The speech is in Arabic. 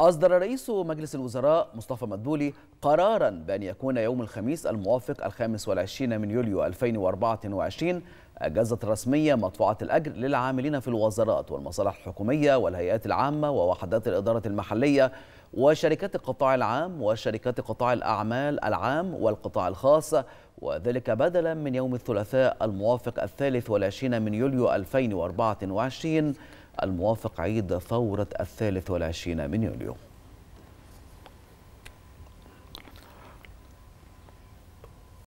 أصدر رئيس مجلس الوزراء مصطفى مدبولي قرارا بأن يكون يوم الخميس الموافق الخامس والعشرين من يوليو 2024 أجازة رسمية مدفوعة الأجر للعاملين في الوزارات والمصالح الحكومية والهيئات العامة ووحدات الإدارة المحلية وشركات القطاع العام وشركات قطاع الأعمال العام والقطاع الخاص وذلك بدلا من يوم الثلاثاء الموافق الثالث والعشرين من يوليو 2024 الموافق عيد ثورة الثالث والعشرين من يوليو